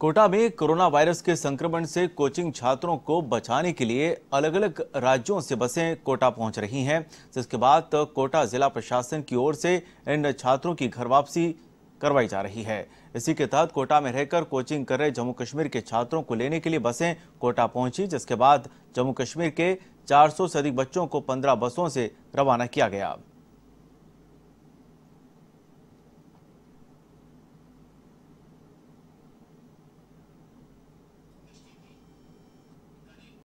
कोटा में corona virus के संक्रमण से कोचिंग छात्रों को बचाने के लिए अलग अलग राज्यों से बसें कोटा पहुंच रही हैं जिसके बाद तो कोटा जिला प्रशासन की ओर से इन छात्रों की घर वापसी करवाई जा रही है इसी के तहत कोटा में रहकर कोचिंग कर रहे जम्मू कश्मीर के छात्रों को लेने के लिए बसें कोटा पहुंची जिसके बाद जम्मू कश्मीर के 400 से अधिक बच्चों को 15 बसों से रवाना किया गया